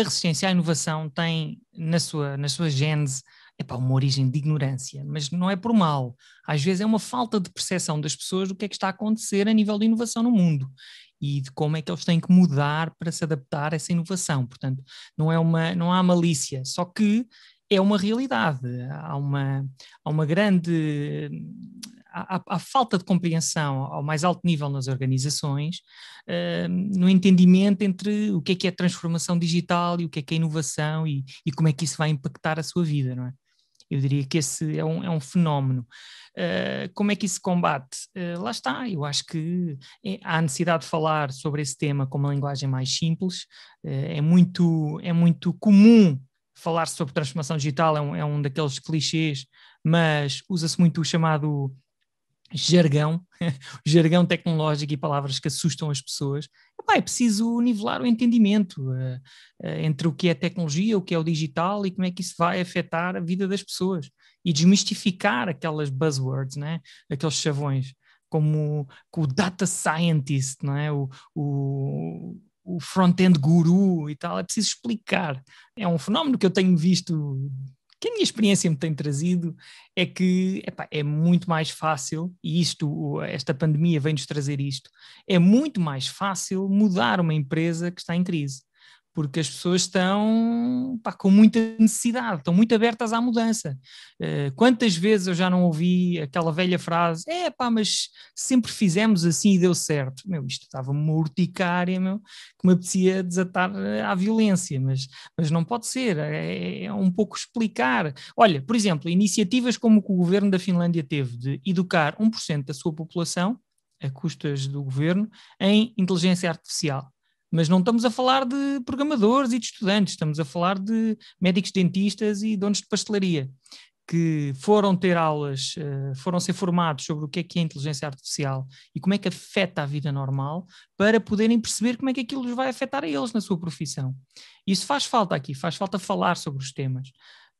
a resistência à inovação tem na sua, na sua gênese para uma origem de ignorância, mas não é por mal. Às vezes é uma falta de percepção das pessoas do que é que está a acontecer a nível de inovação no mundo e de como é que eles têm que mudar para se adaptar a essa inovação. Portanto, não, é uma, não há malícia, só que é uma realidade. Há uma, há uma grande à, à, falta de compreensão ao mais alto nível nas organizações, uh, no entendimento entre o que é que é transformação digital e o que é que é inovação e, e, como é que isso vai impactar a sua vida, não é? Eu diria que esse é um, é um fenómeno. Uh, como é que isso se combate? Uh, lá está, eu acho que eh, há necessidade de falar sobre esse tema com uma linguagem mais simples. é, muito, é muito comum falar sobre transformação digital é um, é um daqueles clichês, mas usa-se muito o chamado jargão, jargão tecnológico e palavras que assustam as pessoas. Epá, é preciso nivelar o entendimento uh, uh, entre o que é tecnologia, o que é o digital e como é que isso vai afetar a vida das pessoas e desmistificar aquelas buzzwords, né? aqueles chavões, como, como o data scientist, não é? o, o o front-end guru e tal, é preciso explicar. É um fenómeno que eu tenho visto que a minha experiência me tem trazido é que é muito mais fácil, e isto, esta pandemia vem-nos trazer isto, é muito mais fácil mudar uma empresa que está em crise porque as pessoas estão pá, com muita necessidade, estão muito abertas à mudança. Uh, quantas vezes eu já não ouvi aquela velha frase: é pá, mas sempre fizemos assim e deu certo. Meu, isto estava uma urticária, meu, que me apetecia desatar eh, à violência, mas, mas não pode ser. É, é, é um pouco explicar. Olha, por exemplo, iniciativas como o que o governo da Finlândia teve de educar 1% da sua população, a custas do governo, em inteligência artificial mas não estamos a falar de programadores e de estudantes, estamos a falar de médicos dentistas e donos de pastelaria, que foram ter aulas, eh, foram ser formados sobre o que é que é a inteligência artificial e como é que afeta a vida normal, para poderem perceber como é que aquilo os vai afetar a eles na sua profissão. Isso faz falta aqui, faz falta falar sobre os temas.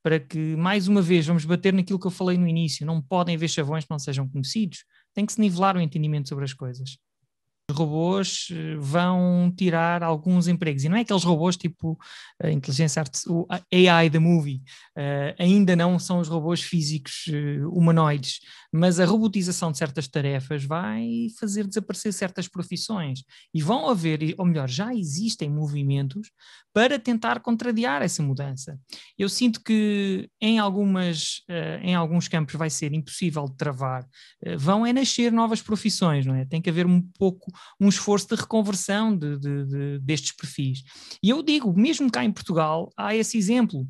Para que, mais uma vez, vamos bater naquilo que eu falei no início: não podem haver chavões que não sejam conhecidos, tem que se nivelar o entendimento sobre as coisas robôs eh, vão tirar alguns empregos. E não é aqueles robôs tipo eh, a inteligência artificial, AI da movie. Uh, ainda não são os robôs físicos uh, humanoides, mas a robotização de certas tarefas vai fazer desaparecer certas profissões. E vão haver, ou melhor, já existem movimentos para tentar contrariar essa mudança. Eu sinto que em, algumas, uh, em alguns campos vai ser impossível de travar. vão é nascer novas profissões, não é? Tem que haver um pouco um esforço de reconversão de, de, de, destes perfis. E eu digo, mesmo cá em Portugal, há esse exemplo. Uh,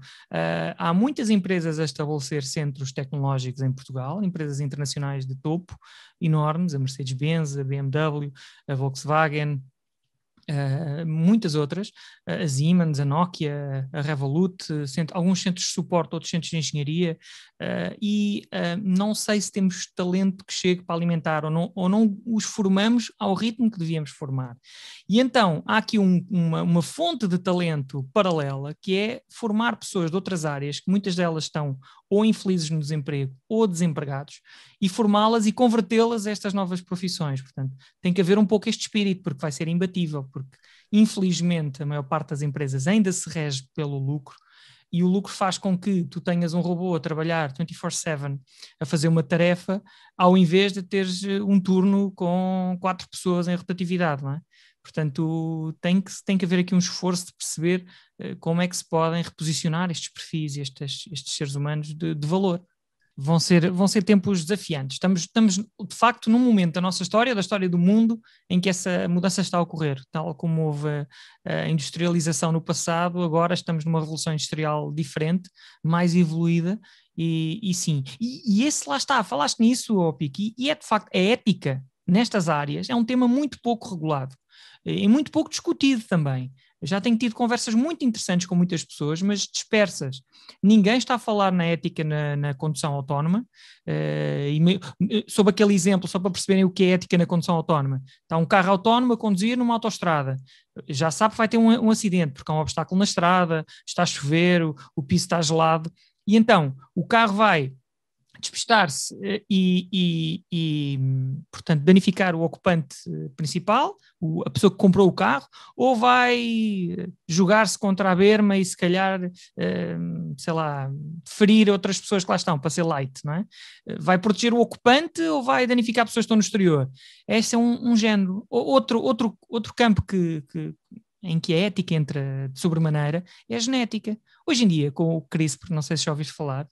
há muitas empresas a estabelecer centros tecnológicos em Portugal, empresas internacionais de topo, enormes, a Mercedes-Benz, a BMW, a Volkswagen, eh, muitas outras, uh, a Siemens, a Nokia, a Revolut, alguns centros de suporte, outros centros de engenharia, uh, e eh, não sei se temos talento que chegue para alimentar ou não, ou não os formamos ao ritmo que devíamos formar. E então há aqui um, uma, uma, fonte de talento paralela que é formar pessoas de outras áreas, que muitas delas estão ou infelizes no desemprego ou desempregados e formá-las e convertê-las a estas novas profissões. Portanto, tem que haver um pouco este espírito, porque vai ser imbatível, porque infelizmente a maior parte das empresas ainda se rege pelo lucro e o lucro faz com que tu tenhas um robô a trabalhar 24/7 a fazer uma tarefa, ao invés de teres eh, um turno com quatro pessoas em rotatividade, não é? Portanto, tem que, tem que haver aqui um esforço de perceber uh, como é que se podem reposicionar estes perfis, estes, estes seres humanos de, de, valor. Vão ser, vão ser tempos desafiantes. Estamos, estamos, de facto, num momento da nossa história, da história do mundo, em que essa mudança está a ocorrer. Tal como houve a industrialização no passado, agora estamos numa revolução industrial diferente, mais evoluída, e, e sim. E, e, esse lá está, falaste nisso, Opic, e, e é de facto, a é ética nestas áreas é um tema muito pouco regulado eh, e muito pouco discutido também. Já tenho tido conversas muito interessantes com muitas pessoas, mas dispersas. Ninguém está a falar na ética na, na condução autónoma. Uh, me, eh, sob aquele exemplo, só para perceberem o que é ética na condução autónoma. Está um carro autónomo a conduzir numa autoestrada. Já sabe que vai ter um, um, acidente, porque há um obstáculo na estrada, está a chover, o, o piso está gelado. E então, o carro vai despistar-se eh, e, e, e, portanto, danificar o ocupante eh, principal, a pessoa que comprou o carro, ou vai eh, jogar-se contra a berma e, se calhar, sei lá, ferir outras pessoas que lá estão, para ser light, não é? Vai proteger o ocupante ou vai danificar pessoas que estão no exterior? Esse é um, um género. Outro, outro, outro campo que, que em que a ética entra de sobremaneira é a genética. Hoje em dia, com o CRISPR, não sei se já ouviste falar,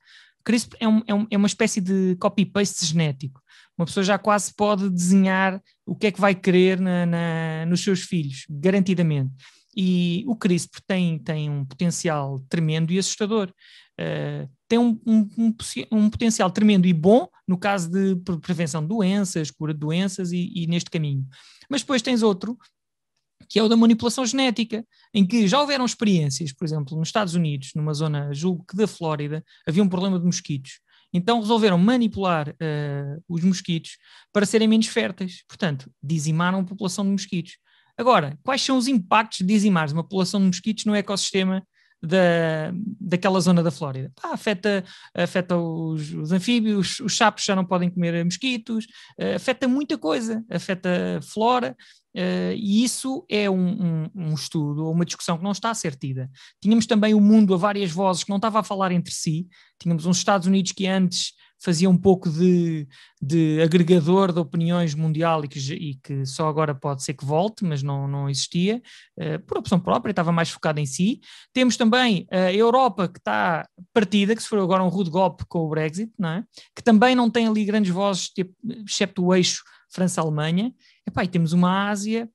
CRISPR é, um, é, um, é uma espécie de copy-paste genético. Uma pessoa já quase pode desenhar o que é que vai querer na, na, nos seus filhos, garantidamente. E o CRISPR tem, tem um potencial tremendo e assustador. Uh, tem um, um, um, potencial tremendo e bom no caso de prevenção de doenças, cura de doenças e, e neste caminho. Mas depois tens outro que é o da manipulação genética, em que já houveram experiências, por exemplo, nos Estados Unidos, numa zona, julgo que da Flórida, havia um problema de mosquitos. Então resolveram manipular uh, os mosquitos para serem menos férteis. Portanto, dizimaram a população de mosquitos. Agora, quais são os impactos de dizimar uma população de mosquitos no ecossistema da, daquela zona da Flórida. Ah, afeta, afeta os, os, anfíbios, os sapos já não podem comer mosquitos, eh, afeta muita coisa, afeta flora Uh, e isso é um, um, um estudo ou uma discussão que não está a ser tida. Tínhamos também o mundo a várias vozes que não estava a falar entre si. Tínhamos uns Estados Unidos que antes fazia um pouco de, de agregador de opiniões mundial e que, e que, só agora pode ser que volte, mas não, não existia, uh, por opção própria, estava mais focado em si. Temos também a Europa que está partida, que sofreu agora um rude golpe com o Brexit, não é? que também não tem ali grandes vozes, tipo, excepto o eixo França-Alemanha, Epá, e temos uma Ásia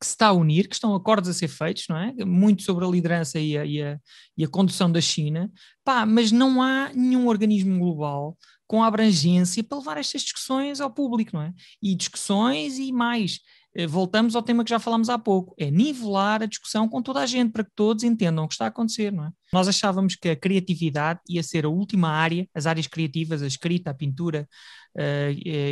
que se está a unir, que estão acordos a ser feitos, não é? Muito sobre a liderança e a, e a, e a condução da China, Pá, mas não há nenhum organismo global com abrangência para levar estas discussões ao público, não é? E discussões e mais, eh, voltamos ao tema que já falámos há pouco, é nivelar a discussão com toda a gente para que todos entendam o que está a acontecer, não é? Nós achávamos que a criatividade ia ser a última área, as áreas criativas, a escrita, a pintura, uh,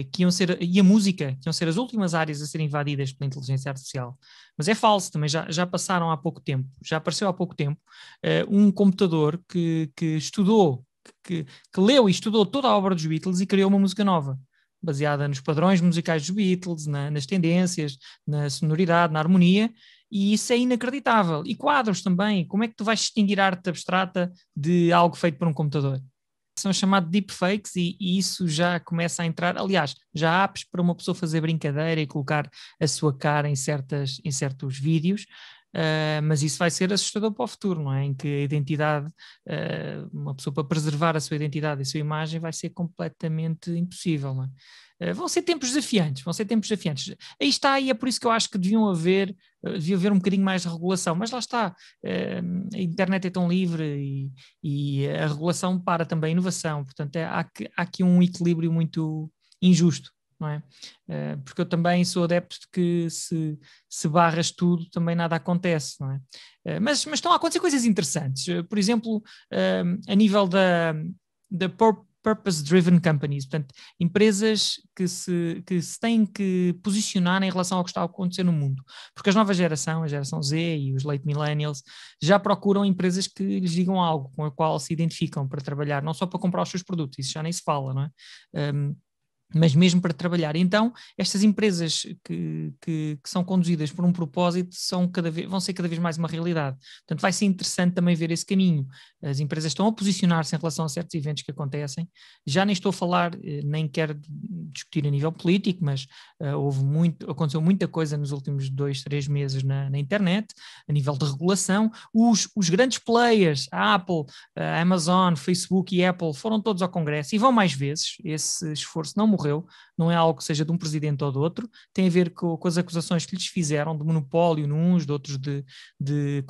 uh, que iam ser e a música, que iam ser as últimas áreas a serem invadidas pela inteligência artificial. Mas é falso, também já, já passaram há pouco tempo, já apareceu há pouco tempo uh, um computador que, que estudou que, que, leu e estudou toda a obra dos Beatles e criou uma música nova baseada nos padrões musicais dos Beatles, na, nas tendências, na sonoridade, na harmonia, e isso é inacreditável. E quadros também. Como é que tu vais distinguir arte abstrata de algo feito por um computador? São chamados deepfakes e, e isso já começa a entrar. Aliás, já há apps para uma pessoa fazer brincadeira e colocar a sua cara em, certas, em certos vídeos uh, mas isso vai ser assustador para o futuro, não é? Em que a identidade, uh, uma pessoa para preservar a sua identidade e a sua imagem vai ser completamente impossível, não é? Ah, vão ser tempos desafiantes, vão ser tempos desafiantes. Aí está, e é por isso que eu acho que deviam haver, devia haver um bocadinho mais de regulação, mas lá está, a internet é tão livre e, e, a regulação para também a inovação, portanto é, há, que, há aqui um equilíbrio muito injusto não é? Eh, porque eu também sou adepto de que se, se barras tudo, também nada acontece, não é? Eh, mas, mas estão a acontecer coisas interessantes. Eh, por exemplo, a nível da, da purpose-driven companies, portanto, empresas que se, que se têm que posicionar em relação ao que está a acontecer no mundo. Porque as novas gerações, a geração Z e os late millennials, já procuram empresas que lhes digam algo com a qual se identificam para trabalhar, não só para comprar os seus produtos, isso já nem se fala, não é? Ehm, mas mesmo para trabalhar. Então, estas empresas que, que, que, são conduzidas por um propósito são cada vez, vão ser cada vez mais uma realidade. Portanto, vai ser interessante também ver esse caminho. As empresas estão a posicionar-se em relação a certos eventos que acontecem. Já nem estou a falar, eh, nem quero discutir a nível político, mas uh, houve muito, aconteceu muita coisa nos últimos dois, três meses na, na internet, a nível de regulação. Os, os grandes players, a Apple, a eh, Amazon, Facebook e Apple, foram todos ao Congresso e vão mais vezes. Esse esforço não morreu ocorreu, não é algo que seja de um presidente ou do outro, tem a ver com, com as acusações que lhes fizeram de monopólio nuns, de outros de, de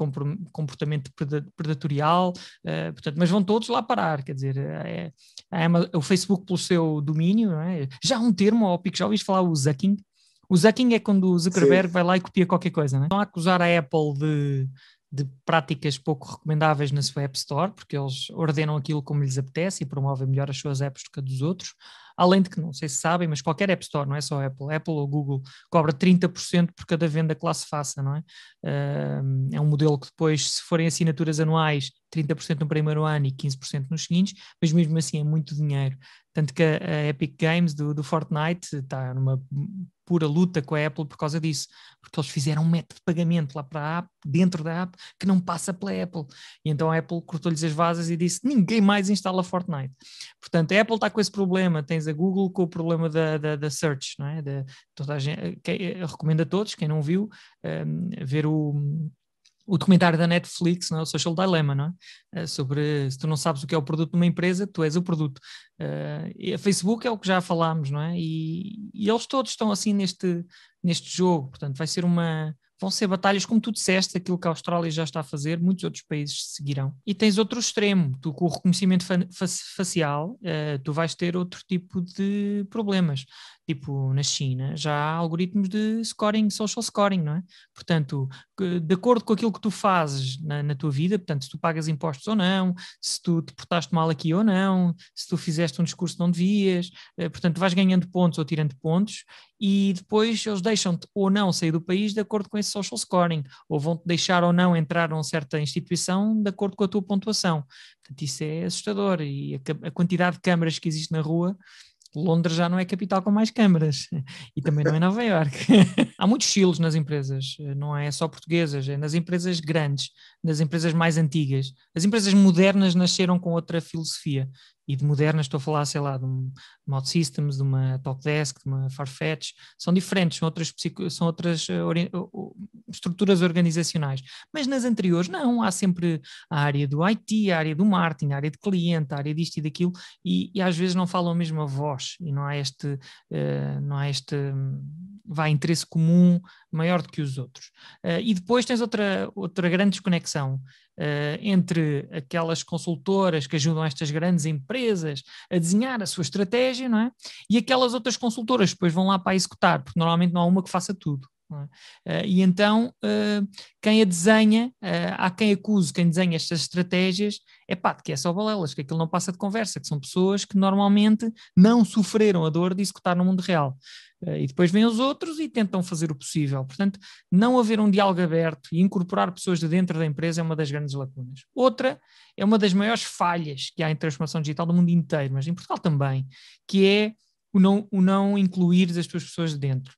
comportamento predatorial, uh, portanto, mas vão todos lá parar, quer dizer, eh, é, é uma, o Facebook pelo seu domínio, é? já há um termo, ó, Pico, já ouviste falar o Zucking? O Zucking é quando o Zuckerberg Sim. vai lá e copia qualquer coisa, não é? Estão a acusar a Apple de, de práticas pouco recomendáveis na sua App Store, porque eles ordenam aquilo como lhes apetece e promovem melhor as suas apps do que a dos outros. Além de que, não sei se sabem, mas qualquer App Store, não é só Apple, Apple ou Google, cobra 30% por cada venda que lá se faça, não é? É um modelo que depois, se forem assinaturas anuais, 30% no primeiro ano e 15% nos seguintes, mas mesmo assim é muito dinheiro. Tanto que a Epic Games do, do Fortnite está numa pura luta com a Apple por causa disso, porque eles fizeram um método de pagamento lá para a app, dentro da app, que não passa pela Apple. E então a Apple cortou-lhes as vasas e disse: ninguém mais instala Fortnite. Portanto, a Apple está com esse problema, tens a Google com o problema da, da, da search, não é? Da, toda a gente, que, eh, recomendo a todos, quem não viu, um, ehm, ver o, o documentário da Netflix, não é? o Social Dilemma, não é? Eh, sobre se tu não sabes o que é o produto de uma empresa, tu és o produto. Uh, a Facebook é o que já falámos, não é? E, e, eles todos estão assim neste, neste jogo, portanto, vai ser uma, vão ser batalhas, como tu disseste, aquilo que a Austrália já está a fazer, muitos outros países seguirão. E tens outro extremo, tu com o reconhecimento fa facial, uh, tu vais ter outro tipo de problemas. Tipo, na China já há algoritmos de scoring, social scoring, não é? Portanto, de acordo com aquilo que tu fazes na, na, tua vida, portanto, se tu pagas impostos ou não, se tu te portaste mal aqui ou não, se tu fizeste um discurso que não devias, eh, portanto, vais ganhando pontos ou tirando pontos e depois eles deixam-te ou não sair do país de acordo com esse social scoring, ou vão-te deixar ou não entrar numa certa instituição de acordo com a tua pontuação. Portanto, isso é assustador e a, a quantidade de câmaras que existe na rua Londres já não é capital com mais câmaras e também não é Nova Iorque. há muitos estilos nas empresas, não é só portuguesas, é nas empresas grandes, nas empresas mais antigas. As empresas modernas nasceram com outra filosofia e de modernas estou a falar, sei lá, de um Mod Systems, de uma Talkdesk, de uma Farfetch, são diferentes, são outras, são outras eh, estruturas organizacionais. Mas nas anteriores, não, há sempre a área do IT, a área do marketing, a área de cliente, a área disto e daquilo, e, e às vezes não falam a mesma voz, e não há este, uh, não há este hum, vai interesse comum maior do que os outros. Uh, e depois tens outra, outra grande desconexão uh, entre aquelas consultoras que ajudam estas grandes empresas a desenhar a sua estratégia, não é? E aquelas outras consultoras que depois vão lá para executar, porque normalmente não há uma que faça tudo. É? Eh, e então, eh, quem a desenha, eh, há quem acuse quem desenha estas estratégias, é pá, que é só balelas, que aquilo não passa de conversa, que são pessoas que normalmente não sofreram a dor de executar no mundo real. E depois vêm os outros e tentam fazer o possível. Portanto, não haver um diálogo aberto e incorporar pessoas de dentro da empresa é uma das grandes lacunas. Outra é uma das maiores falhas que há em transformação digital do mundo inteiro, mas em Portugal também, que é o não, o não incluir as tuas pessoas de dentro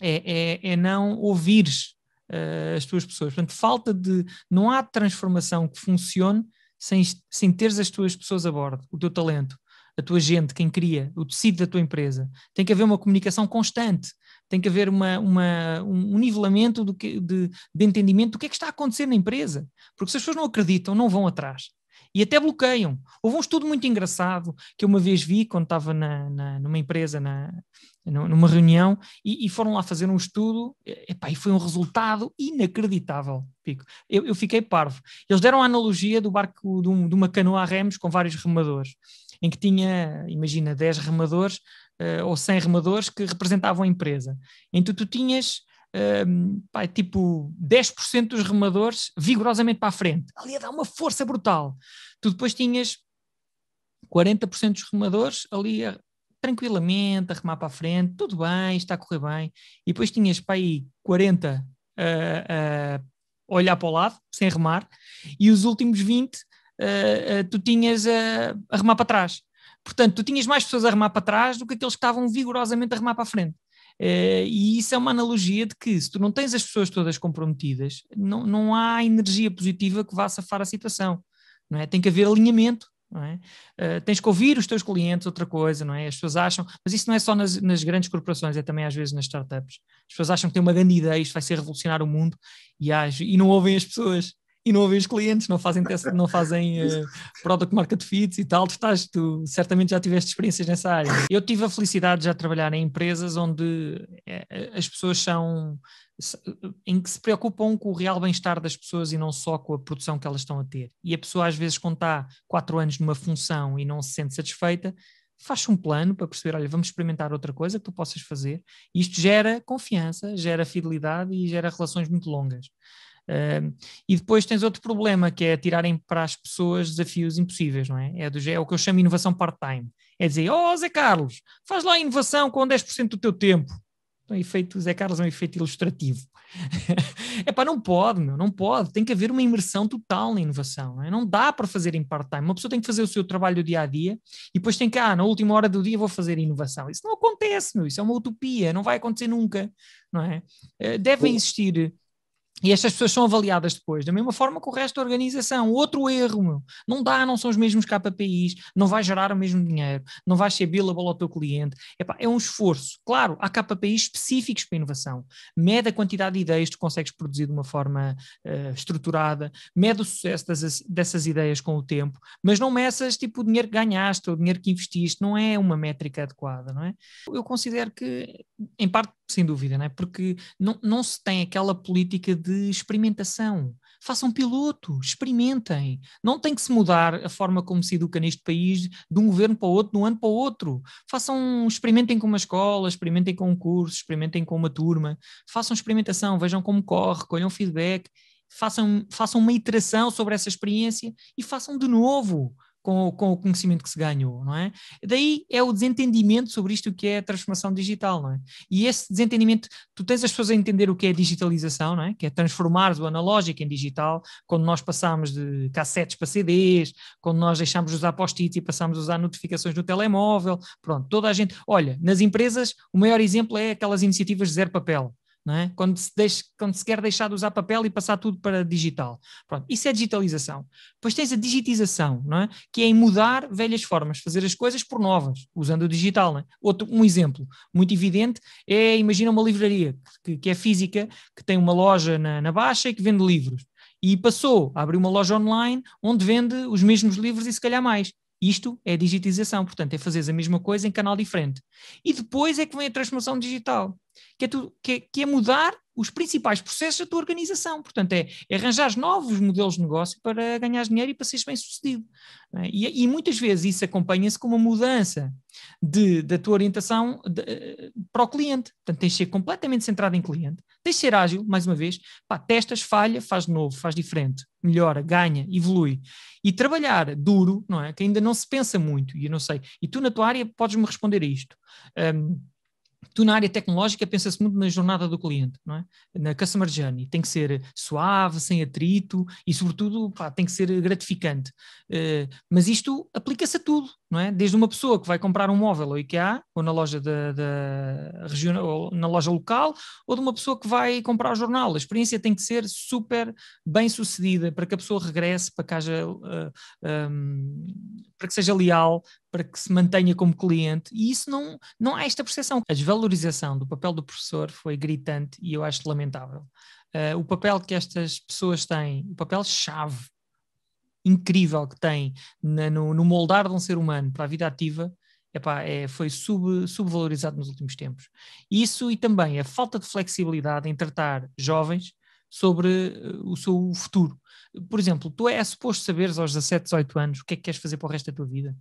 é, é, é não ouvir uh, as tuas pessoas. Portanto, falta de. Não há transformação que funcione sem, sem teres as tuas pessoas a bordo, o teu talento, a tua gente, quem cria, o tecido da tua empresa. Tem que haver uma comunicação constante, tem que haver uma, uma um nivelamento do que, de, de entendimento do que é que está a acontecer na empresa. Porque se as pessoas não acreditam, não vão atrás e até bloqueiam. Houve um estudo muito engraçado que eu uma vez vi quando estava na, na numa empresa na, numa reunião e, e, foram lá fazer um estudo epá, e foi um resultado inacreditável, Pico. Eu, eu fiquei parvo. Eles deram a analogia do barco de, um, de, uma canoa a remos com vários remadores, em que tinha, imagina, 10 remadores uh, ou 100 remadores que representavam a empresa. Então tu tinhas um, ehm, pá, tipo 10% dos remadores vigorosamente para a frente, ali a dar uma força brutal. Tu depois tinhas 40% dos remadores ali a, tranquilamente, a remar para a frente, tudo bem, está a correr bem. E depois tinhas para aí 40 eh, eh, a uh, uh, olhar para o lado, sem remar, e os últimos 20 uh, eh, tu tinhas a remar para trás. Portanto, tu tinhas mais pessoas a remar para trás do que aqueles que estavam vigorosamente a remar para a frente. Uh, e isso é uma analogia de que se tu não tens as pessoas todas comprometidas, não, não há energia positiva que vá safar a situação. Não é? Tem que haver alinhamento é? Uh, tens que ouvir os teus clientes, outra coisa, não é? As pessoas acham, mas isso não é só nas, nas, grandes corporações, é também às vezes nas startups. As pessoas acham que têm uma grande ideia, isto vai ser revolucionar o mundo e, age, e não ouvem as pessoas, e não ouvem os clientes, não fazem, test, não fazem uh, product market fits e tal. Tu, estás, tu certamente já tiveste experiências nessa área. Eu tive a felicidade de já trabalhar em empresas onde é, as pessoas são em que se preocupam com o real bem-estar das pessoas e não só com a produção que elas estão a ter. E a pessoa às vezes quando está quatro anos numa função e não se sente satisfeita, faz um plano para perceber, olha, vamos experimentar outra coisa que tu possas fazer. E isto gera confiança, gera fidelidade e gera relações muito longas. Uh, e depois tens outro problema que é tirarem para as pessoas desafios impossíveis, não é? É, do, é o que eu chamo de inovação part-time. É dizer, oh Zé Carlos, faz lá inovação com 10% do teu tempo um efeito, Zé Carlos é um efeito ilustrativo. é pá, não pode, meu, não pode. Tem que haver uma imersão total na inovação. Não, é? não dá para fazer em part-time. Uma pessoa tem que fazer o seu trabalho dia a dia e depois tem que, ah, na última hora do dia vou fazer inovação. Isso não acontece, meu, isso é uma utopia, não vai acontecer nunca, não é? Eh, devem existir e estas pessoas são avaliadas depois, da mesma forma que o resto da organização. Outro erro, meu. Não dá, não são os mesmos KPIs, não vai gerar o mesmo dinheiro, não vai ser billable ao teu cliente. Epá, é um esforço. Claro, há KPIs específicos para inovação. Mede a quantidade de ideias que tu consegues produzir de uma forma uh, estruturada, mede o sucesso das, dessas ideias com o tempo, mas não meças tipo o dinheiro que ganhaste ou o dinheiro que investiste, não é uma métrica adequada, não é? Eu considero que, em parte, sem dúvida, não é? porque não, não se tem aquela política de experimentação. Façam piloto, experimentem. Não tem que se mudar a forma como se educa neste país de um governo para o outro, de um ano para o outro. Façam, experimentem com uma escola, experimentem com um curso, experimentem com uma turma. Façam experimentação, vejam como corre, colham feedback, façam, façam uma iteração sobre essa experiência e façam de novo com, com o conhecimento que se ganhou, não é? Daí é o desentendimento sobre isto que é a transformação digital, não é? E esse desentendimento, tu tens as pessoas a entender o que é digitalização, não é? Que é transformar do analógico em digital, quando nós passamos de cassetes para CDs, quando nós deixamos de usar post it e passamos a usar notificações no telemóvel, pronto, toda a gente, olha, nas empresas o maior exemplo é aquelas iniciativas de zero papel, é? quando, se quando, se quer deixar de usar papel e passar tudo para digital. Pronto, isso é digitalização. Depois tens a digitização, é? que é em mudar velhas formas, fazer as coisas por novas, usando o digital. É? Outro, um exemplo muito evidente é, imagina uma livraria que, que é física, que tem uma loja na, na Baixa e que vende livros. E passou a abrir uma loja online onde vende os mesmos livros e se calhar mais. Isto é digitização, portanto, é fazer a mesma coisa em canal diferente. E depois é que vem a transformação digital que é, tu, que, é, que é, mudar os principais processos da tua organização. Portanto, é, é arranjar novos modelos de negócio para ganhar dinheiro e para seres bem-sucedido. É? E, e, muitas vezes isso acompanha-se com uma mudança de, da tua orientação de, eh, para o cliente. Portanto, tens de ser completamente centrado em cliente, tens de ser ágil, mais uma vez, pá, testas, falha, faz de novo, faz diferente, melhora, ganha, evolui. E trabalhar duro, não é? Que ainda não se pensa muito, e eu não sei. E tu, na tua área, podes-me responder a isto. Um, tu na área tecnológica pensa-se muito na jornada do cliente, não é? Na customer journey. Tem que ser suave, sem atrito e, sobretudo, pá, tem que ser gratificante. Uh, mas isto aplica-se a tudo não é? Desde uma pessoa que vai comprar um móvel ao IKEA, ou na loja da, da região, ou na loja local, ou de uma pessoa que vai comprar o jornal. A experiência tem que ser super bem sucedida para que a pessoa regresse, para que, haja, uh, um, para que seja leal, para que se mantenha como cliente. E isso não, não há esta percepção. A desvalorização do papel do professor foi gritante e eu acho lamentável. Uh, o papel que estas pessoas têm, o papel chave incrível que tem na, no, no, moldar de um ser humano para a vida ativa, epá, é, foi sub, subvalorizado nos últimos tempos. Isso e também a falta de flexibilidade em tratar jovens sobre eh, o seu futuro. Por exemplo, tu és é suposto saberes aos 17, 18 anos o que é que queres fazer para o resto da tua vida.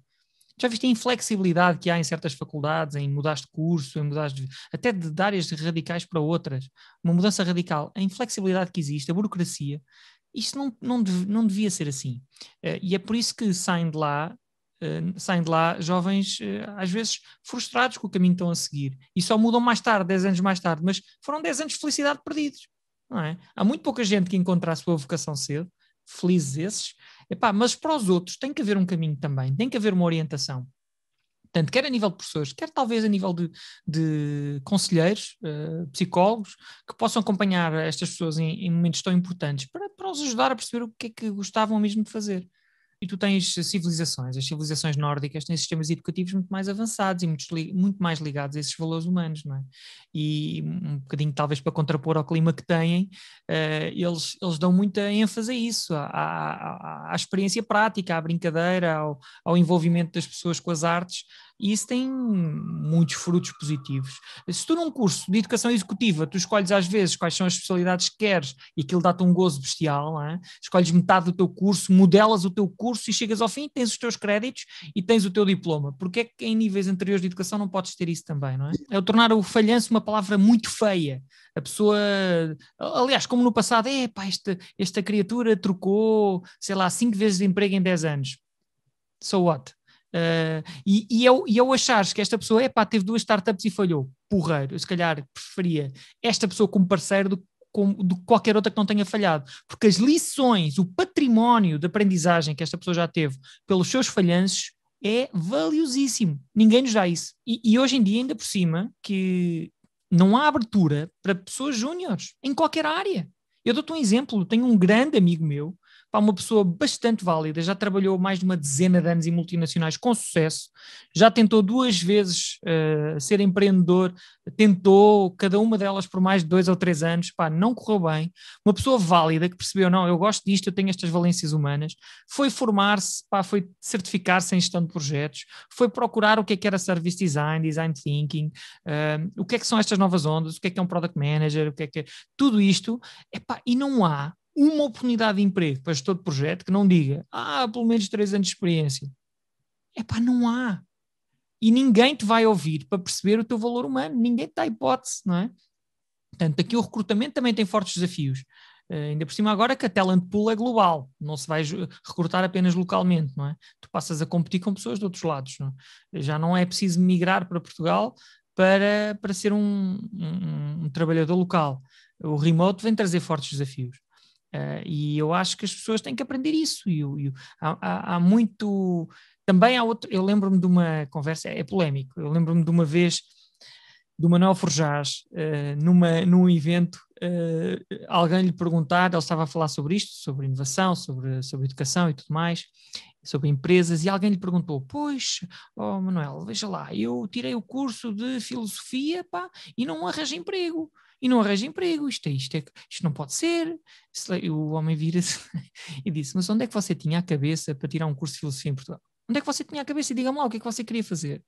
Já viste a inflexibilidade que há em certas faculdades, em mudar de curso, em mudar de, até de áreas radicais para outras, uma mudança radical, a inflexibilidade que existe, a burocracia, isto não, não, não devia ser assim. Eh, e é por isso que saem de lá Uh, saem de lá jovens, uh, às vezes, frustrados com o caminho que estão a seguir. E só mudam mais tarde, 10 anos mais tarde. Mas foram 10 anos de felicidade perdidos. Não é? Há muito pouca gente que encontra a sua vocação cedo, felizes esses. Epá, mas para os outros tem que haver um caminho também, tem que haver uma orientação tanto quer a nível de professores, quer talvez a nível de, de conselheiros, uh, psicólogos, que possam acompanhar estas pessoas em, em momentos tão importantes para, para os ajudar a perceber o que é que gostavam mesmo de fazer e tu tens civilizações, as civilizações nórdicas têm sistemas educativos muito mais avançados e muito, muito mais ligados a esses valores humanos, não é? E um bocadinho, talvez, para contrapor ao clima que têm, uh, eles, eles dão muita ênfase a isso, à, à, à experiência prática, à brincadeira, ao, ao envolvimento das pessoas com as artes, e isso tem muitos frutos positivos. Se tu num curso de educação executiva, tu escolhes às vezes quais são as especialidades que queres e aquilo dá-te um gozo bestial, é? escolhes metade do teu curso, modelas o teu curso e chegas ao fim, tens os teus créditos e tens o teu diploma. porquê é que em níveis anteriores de educação não podes ter isso também, não é? É o tornar o falhanço uma palavra muito feia. A pessoa, aliás, como no passado, é pá, esta, esta criatura trocou, sei lá, cinco vezes de emprego em 10 anos. So what? Uh, e, e, eu, e eu achares que esta pessoa, epá, teve duas startups e falhou, porreiro, eu se calhar preferia esta pessoa como parceiro do como, qualquer outra que não tenha falhado, porque as lições, o património de aprendizagem que esta pessoa já teve pelos seus falhanços é valiosíssimo. Ninguém nos dá isso. E, e hoje em dia, ainda por cima, que não há abertura para pessoas júniores em qualquer área. Eu dou-te um exemplo, tenho um grande amigo meu Pá, uma pessoa bastante válida, já trabalhou mais de uma dezena de anos em multinacionais com sucesso, já tentou duas vezes uh, ser empreendedor, tentou cada uma delas por mais de dois ou três anos, pá, não correu bem. Uma pessoa válida que percebeu, não, eu gosto disto, eu tenho estas valências humanas, foi formar-se, pá, foi certificar-se em gestão de projetos, foi procurar o que é que era service design, design thinking, uh, o que é que são estas novas ondas, o que é que é um product manager, o que é que é, tudo isto, epá, e não há uma oportunidade de emprego para gestor de projeto que não diga, ah, pelo menos três anos de experiência. É pá, não há. E ninguém te vai ouvir para perceber o teu valor humano, ninguém te dá hipótese, não é? Portanto, aqui o recrutamento também tem fortes desafios. Uh, ainda por cima agora que a talent pool é global, não se vai recrutar apenas localmente, não é? Tu passas a competir com pessoas de outros lados, não é? Já não é preciso migrar para Portugal para, para ser um, um, um trabalhador local. O remote vem trazer fortes desafios. Uh, e eu acho que as pessoas têm que aprender isso. E, e há, há, há, muito. Também há outro. Eu lembro-me de uma conversa, é, polémico. Eu lembro-me de uma vez do Manuel Forjás, uh, numa, num evento, uh, alguém lhe perguntar, ele estava a falar sobre isto, sobre inovação, sobre, sobre educação e tudo mais, sobre empresas, e alguém lhe perguntou: Pois, oh Manuel, veja lá, eu tirei o curso de filosofia pá, e não arranjo emprego e não arranja emprego. Isto, é, isto, é, isto não pode ser. O homem vira-se e disse: Mas onde é que você tinha a cabeça para tirar um curso de filosofia em Portugal? Onde é que você tinha a cabeça? E diga-me lá o que é que você queria fazer.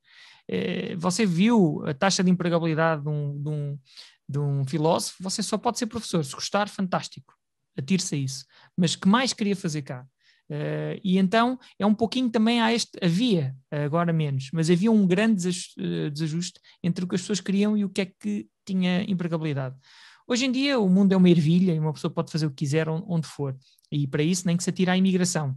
Eh, você viu a taxa de empregabilidade de um, de um, de um filósofo? Você só pode ser professor. Se gostar, fantástico. Atire-se a isso. Mas que mais queria fazer cá? Uh, e então é um pouquinho também há este, havia, agora menos, mas havia um grande eh, desajuste entre o que as pessoas queriam e o que é que tinha empregabilidade. Hoje em dia o mundo é uma ervilha e uma pessoa pode fazer o que quiser onde for. E para isso nem que se atire à imigração.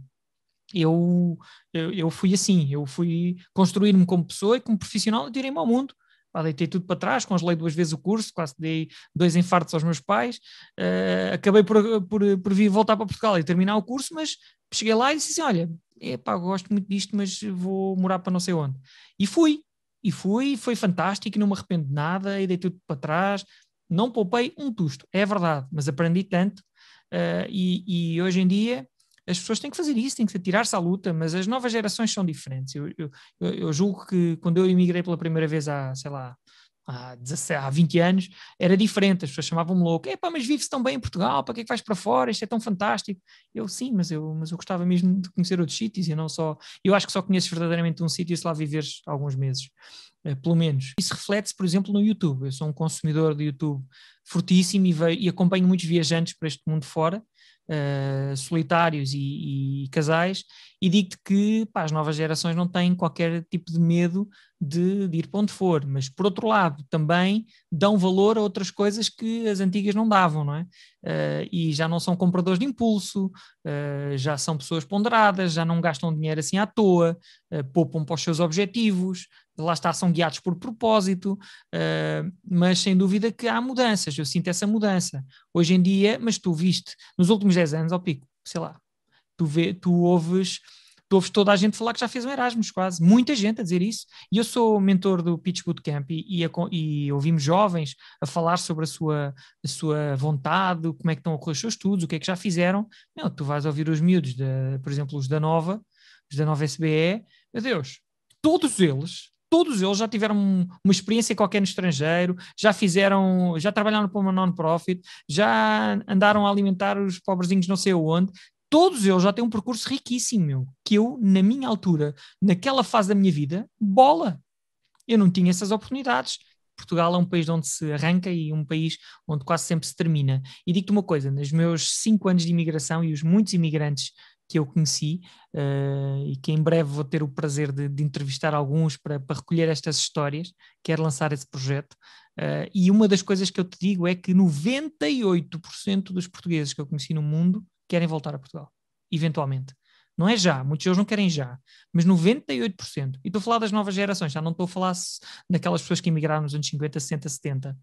Eu, eu, eu fui assim, eu fui construir-me como pessoa e como profissional e tirei-me ao mundo. deitei tudo para trás, congelei duas vezes o curso, quase dei dois infartos aos meus pais. Uh, acabei por, por, por vir voltar para Portugal e terminar o curso, mas cheguei lá e disse assim: Olha, epá, gosto muito disto, mas vou morar para não sei onde. E fui, e fui, foi fantástico, não me arrependo de nada e dei tudo para trás. Não poupei um tusto, é verdade, mas aprendi tanto. Uh, e, e, hoje em dia as pessoas têm que fazer isso, têm que tirar-se à luta, mas as novas gerações são diferentes. Eu, eu, eu julgo que quando eu emigrei pela primeira vez há, sei lá, há, 17, há 20 anos era diferente, as pessoas chamavam-me louco, epá, mas vive-se tão bem em Portugal, para que é que vais para fora, isto é tão fantástico. Eu, sim, mas eu, mas eu gostava mesmo de conhecer outros sítios e não só, eu acho que só conheces verdadeiramente um sítio se lá viveres alguns meses, eh, pelo menos. Isso reflete-se, por exemplo, no YouTube, eu sou um consumidor de YouTube fortíssimo e, veio, e acompanho muitos viajantes para este mundo fora, uh, solitários e, e, casais, e digo-te que pá, as novas gerações não têm qualquer tipo de medo de, de, ir para onde for, mas por outro lado também dão valor a outras coisas que as antigas não davam, não é? Uh, e já não são compradores de impulso, uh, já são pessoas ponderadas, já não gastam dinheiro assim à toa, poupam para os seus objetivos, lá está, são guiados por propósito, uh, mas sem dúvida que há mudanças, eu sinto essa mudança. Hoje em dia, mas tu viste, nos últimos 10 anos, ao pico, sei lá, tu, vê, tu ouves tu ouves toda a gente falar que já fez um Erasmus, quase, muita gente a dizer isso. E eu sou mentor do Pitch Bootcamp e, e, e ouvimos jovens a falar sobre a sua, a sua vontade, como é que estão a correr os seus estudos, o que é que já fizeram. Não, tu vais ouvir os miúdos, de, por exemplo, os da Nova, os da Nova SBE, meu Deus, todos eles todos eles já tiveram uma experiência qualquer no estrangeiro, já fizeram, já trabalharam para uma non-profit, já andaram a alimentar os pobrezinhos não sei onde. Todos eles já têm um percurso riquíssimo, meu, que eu, na minha altura, naquela fase da minha vida, bola. Eu não tinha essas oportunidades. Portugal é um país onde se arranca e um país onde quase sempre se termina. E digo-te uma coisa: nos meus cinco anos de imigração e os muitos imigrantes que eu conheci uh, e que em breve vou ter o prazer de, de entrevistar alguns para, para, recolher estas histórias, quero lançar esse projeto. Uh, e uma das coisas que eu te digo é que 98% dos portugueses que eu conheci no mundo querem voltar a Portugal, eventualmente. Não é já, muitos deles não querem já, mas 98%. E estou a falar das novas gerações, já não estou a falar daquelas pessoas que emigraram nos anos 50, 60, 70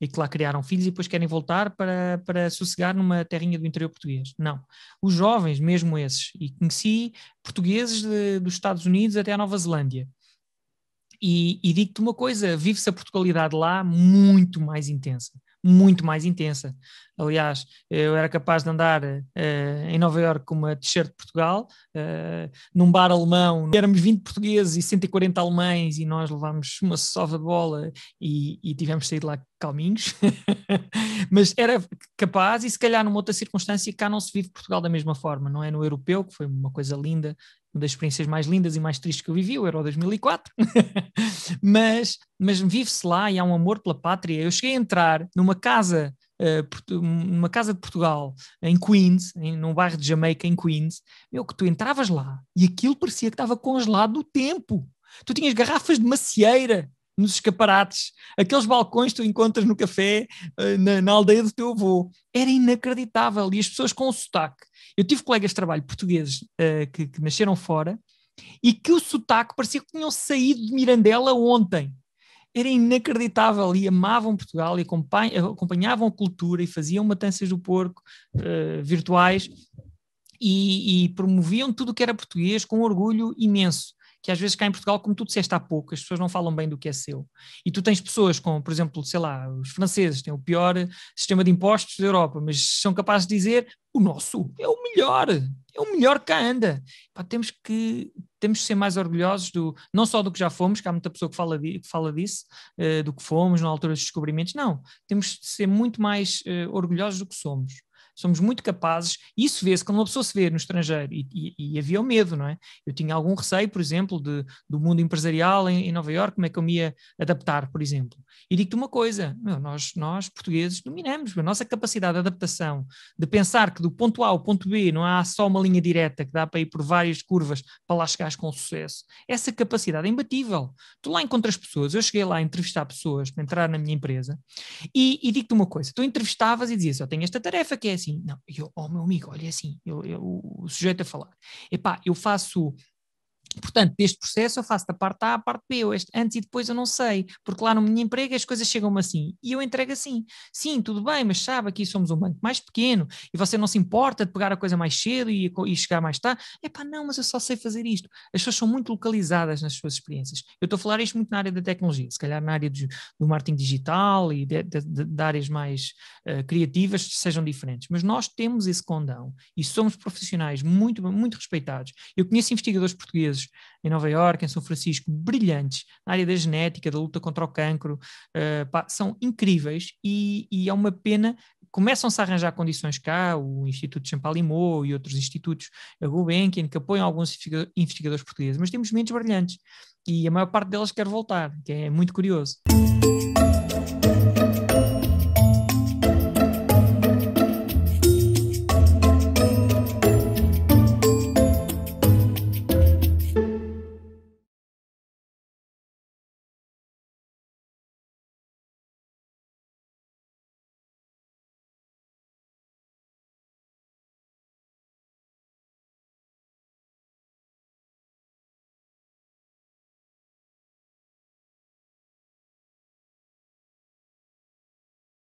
e que lá criaram filhos e depois querem voltar para, para sossegar numa terrinha do interior português. Não. Os jovens, mesmo esses, e conheci portugueses de, dos Estados Unidos até a Nova Zelândia. E, e digo-te uma coisa: vive-se a Portugalidade lá muito mais intensa muito mais intensa. Aliás, eu era capaz de andar uh, em Nova Iorque com uma t-shirt de Portugal, uh, num bar alemão, éramos 20 portugueses e 140 alemães e nós levámos uma sova de bola e, e tivemos saído sair lá calminhos, mas era capaz e se calhar numa outra circunstância cá não se vive Portugal da mesma forma, não é? No europeu, que foi uma coisa linda uma das experiências mais lindas e mais tristes que eu vivi, o Euro 2004, mas, mas vive-se lá e há um amor pela pátria. Eu cheguei a entrar numa casa, eh, numa casa de Portugal, em Queens, em, num bairro de Jamaica, em Queens, meu, que tu entravas lá e aquilo parecia que estava congelado o tempo. Tu tinhas garrafas de macieira nos escaparates, aqueles balcões que tu encontras no café, eh, na, na aldeia do teu avô. Era inacreditável. E as pessoas com o sotaque. Eu tive colegas de trabalho portugueses uh, que, que nasceram fora e que o sotaque parecia que tinham saído de Mirandela ontem. Era inacreditável e amavam Portugal e acompanhavam a cultura e faziam matanças do porco uh, virtuais e, e, promoviam tudo o que era português com orgulho imenso que às vezes cá em Portugal, como tu disseste há pouco, as pessoas não falam bem do que é seu. E tu tens pessoas com, por exemplo, sei lá, os franceses têm o pior sistema de impostos da Europa, mas são capazes de dizer o nosso é o melhor, é o melhor que anda. Pá, temos que temos que ser mais orgulhosos do não só do que já fomos, que há muita pessoa que fala, que fala disso, uh, do que fomos na altura dos descobrimentos, não. Temos de ser muito mais uh, orgulhosos do que somos somos muito capazes, e isso vê-se quando uma pessoa se vê no estrangeiro, e, e, e havia o medo, não é? Eu tinha algum receio, por exemplo, de, do mundo empresarial em, em Nova Iorque, como é que eu me ia adaptar, por exemplo. E digo-te uma coisa, meu, nós, nós portugueses dominamos, a nossa capacidade de adaptação, de pensar que do ponto A ao ponto B não há só uma linha direta, que dá para ir por várias curvas para lá chegares com sucesso, essa capacidade é imbatível. Tu lá encontras pessoas, eu cheguei lá a entrevistar pessoas para entrar na minha empresa, e, e digo-te uma coisa, tu entrevistavas e dizias, eu tenho esta tarefa que é assim, assim, não, eu, oh meu amigo, olha é assim, eu, eu, o sujeito a falar, epá, eu faço Portanto, deste processo eu faço da parte A à parte B, ou este antes e depois eu não sei, porque lá no meu emprego as coisas chegam-me assim e eu entrego assim. Sim, tudo bem, mas sabe, aqui somos um banco mais pequeno e você não se importa de pegar a coisa mais cedo e, e chegar mais tarde. É pá, não, mas eu só sei fazer isto. As pessoas são muito localizadas nas suas experiências. Eu estou a falar isto muito na área da tecnologia, se calhar na área do, do marketing digital e de, de, de, de áreas mais uh, criativas sejam diferentes, mas nós temos esse condão e somos profissionais muito, muito respeitados. Eu conheço investigadores portugueses portugueses em Nova Iorque, em São Francisco, brilhantes, na área da genética, da luta contra o cancro, uh, pá, são incríveis e, e é uma pena começam-se a arranjar condições cá, o Instituto de Champalimau e outros institutos, a Gulbenkian, que apoiam alguns investigadores portugueses, mas temos mentes brilhantes e a maior parte delas quer voltar, que é muito curioso.